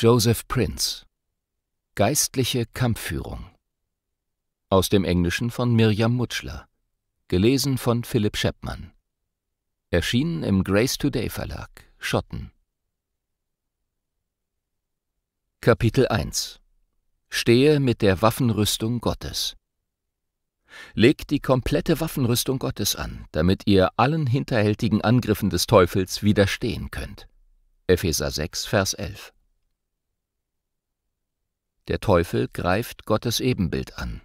Joseph Prince Geistliche Kampfführung aus dem Englischen von Mirjam Mutschler, gelesen von Philipp Scheppmann. Erschienen im Grace Today Verlag, Schotten. Kapitel 1 Stehe mit der Waffenrüstung Gottes. Legt die komplette Waffenrüstung Gottes an, damit ihr allen hinterhältigen Angriffen des Teufels widerstehen könnt. Epheser 6, Vers 11. Der Teufel greift Gottes Ebenbild an.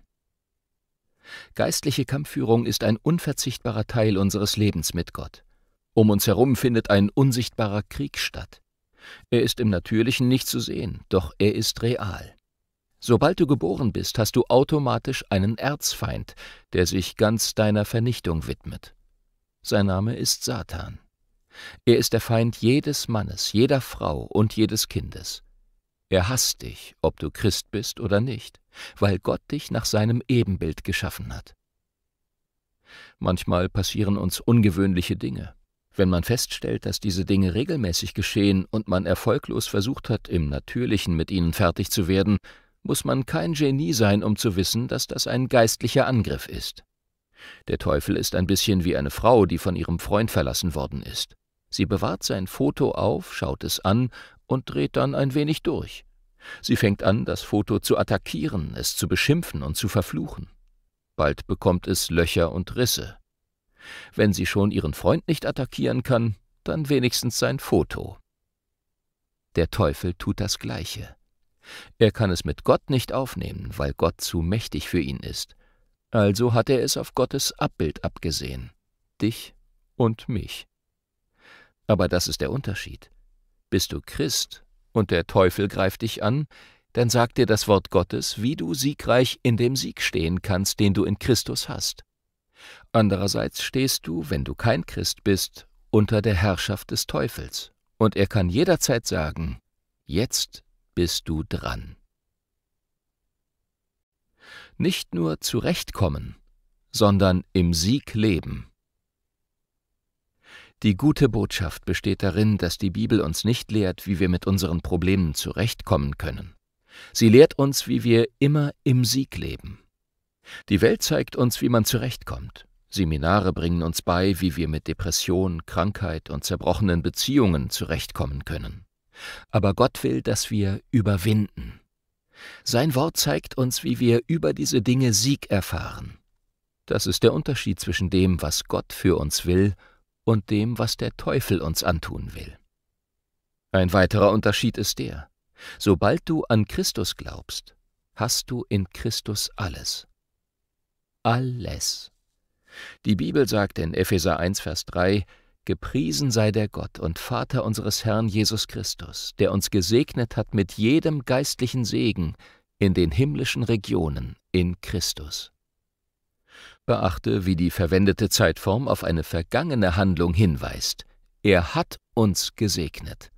Geistliche Kampfführung ist ein unverzichtbarer Teil unseres Lebens mit Gott. Um uns herum findet ein unsichtbarer Krieg statt. Er ist im Natürlichen nicht zu sehen, doch er ist real. Sobald du geboren bist, hast du automatisch einen Erzfeind, der sich ganz deiner Vernichtung widmet. Sein Name ist Satan. Er ist der Feind jedes Mannes, jeder Frau und jedes Kindes. Er hasst dich, ob du Christ bist oder nicht, weil Gott dich nach seinem Ebenbild geschaffen hat. Manchmal passieren uns ungewöhnliche Dinge. Wenn man feststellt, dass diese Dinge regelmäßig geschehen und man erfolglos versucht hat, im Natürlichen mit ihnen fertig zu werden, muss man kein Genie sein, um zu wissen, dass das ein geistlicher Angriff ist. Der Teufel ist ein bisschen wie eine Frau, die von ihrem Freund verlassen worden ist. Sie bewahrt sein Foto auf, schaut es an und dreht dann ein wenig durch. Sie fängt an, das Foto zu attackieren, es zu beschimpfen und zu verfluchen. Bald bekommt es Löcher und Risse. Wenn sie schon ihren Freund nicht attackieren kann, dann wenigstens sein Foto. Der Teufel tut das Gleiche. Er kann es mit Gott nicht aufnehmen, weil Gott zu mächtig für ihn ist. Also hat er es auf Gottes Abbild abgesehen, dich und mich. Aber das ist der Unterschied. Bist du Christ und der Teufel greift dich an, dann sagt dir das Wort Gottes, wie du siegreich in dem Sieg stehen kannst, den du in Christus hast. Andererseits stehst du, wenn du kein Christ bist, unter der Herrschaft des Teufels, und er kann jederzeit sagen, jetzt bist du dran. Nicht nur zurechtkommen, sondern im Sieg leben. Die gute Botschaft besteht darin, dass die Bibel uns nicht lehrt, wie wir mit unseren Problemen zurechtkommen können. Sie lehrt uns, wie wir immer im Sieg leben. Die Welt zeigt uns, wie man zurechtkommt. Seminare bringen uns bei, wie wir mit Depression, Krankheit und zerbrochenen Beziehungen zurechtkommen können. Aber Gott will, dass wir überwinden. Sein Wort zeigt uns, wie wir über diese Dinge Sieg erfahren. Das ist der Unterschied zwischen dem, was Gott für uns will und dem, was der Teufel uns antun will. Ein weiterer Unterschied ist der, sobald du an Christus glaubst, hast du in Christus alles. Alles. Die Bibel sagt in Epheser 1, Vers 3, Gepriesen sei der Gott und Vater unseres Herrn Jesus Christus, der uns gesegnet hat mit jedem geistlichen Segen in den himmlischen Regionen in Christus. Beachte, wie die verwendete Zeitform auf eine vergangene Handlung hinweist. Er hat uns gesegnet.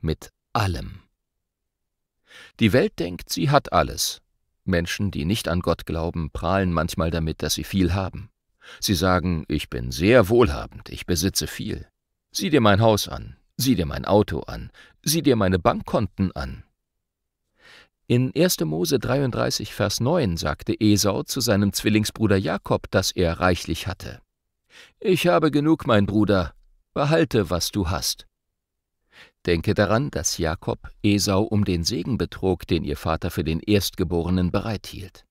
Mit allem. Die Welt denkt, sie hat alles. Menschen, die nicht an Gott glauben, prahlen manchmal damit, dass sie viel haben. Sie sagen, ich bin sehr wohlhabend, ich besitze viel. Sieh dir mein Haus an, sieh dir mein Auto an, sieh dir meine Bankkonten an. In 1. Mose 33, Vers 9 sagte Esau zu seinem Zwillingsbruder Jakob, dass er reichlich hatte. Ich habe genug, mein Bruder, behalte, was du hast. Denke daran, dass Jakob Esau um den Segen betrog, den ihr Vater für den Erstgeborenen bereithielt.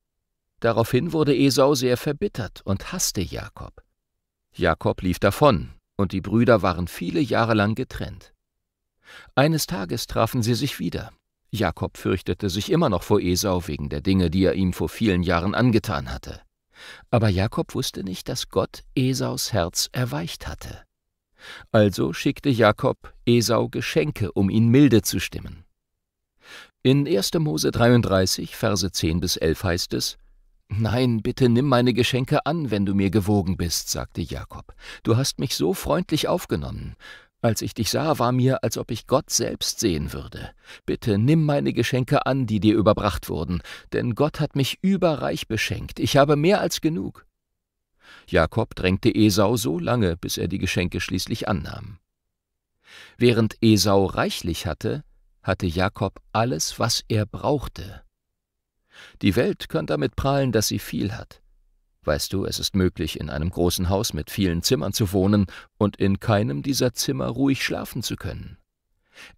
Daraufhin wurde Esau sehr verbittert und hasste Jakob. Jakob lief davon, und die Brüder waren viele Jahre lang getrennt. Eines Tages trafen sie sich wieder. Jakob fürchtete sich immer noch vor Esau wegen der Dinge, die er ihm vor vielen Jahren angetan hatte. Aber Jakob wusste nicht, dass Gott Esaus Herz erweicht hatte. Also schickte Jakob Esau Geschenke, um ihn milde zu stimmen. In 1. Mose 33, Verse 10 bis 11 heißt es, Nein, bitte nimm meine Geschenke an, wenn du mir gewogen bist, sagte Jakob. Du hast mich so freundlich aufgenommen. Als ich dich sah, war mir, als ob ich Gott selbst sehen würde. Bitte nimm meine Geschenke an, die dir überbracht wurden, denn Gott hat mich überreich beschenkt, ich habe mehr als genug. Jakob drängte Esau so lange, bis er die Geschenke schließlich annahm. Während Esau reichlich hatte, hatte Jakob alles, was er brauchte. Die Welt kann damit prahlen, dass sie viel hat, Weißt du, es ist möglich, in einem großen Haus mit vielen Zimmern zu wohnen und in keinem dieser Zimmer ruhig schlafen zu können.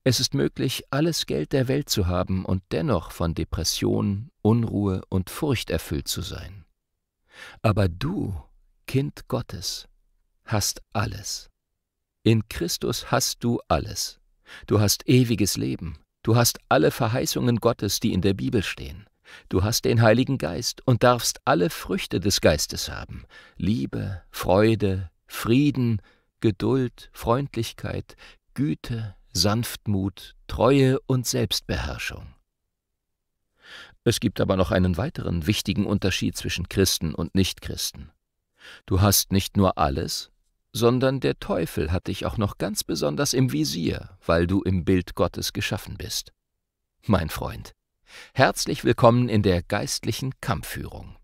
Es ist möglich, alles Geld der Welt zu haben und dennoch von Depression, Unruhe und Furcht erfüllt zu sein. Aber du, Kind Gottes, hast alles. In Christus hast du alles. Du hast ewiges Leben. Du hast alle Verheißungen Gottes, die in der Bibel stehen. Du hast den Heiligen Geist und darfst alle Früchte des Geistes haben. Liebe, Freude, Frieden, Geduld, Freundlichkeit, Güte, Sanftmut, Treue und Selbstbeherrschung. Es gibt aber noch einen weiteren wichtigen Unterschied zwischen Christen und Nichtchristen. Du hast nicht nur alles, sondern der Teufel hat dich auch noch ganz besonders im Visier, weil du im Bild Gottes geschaffen bist. Mein Freund, Herzlich willkommen in der geistlichen Kampfführung.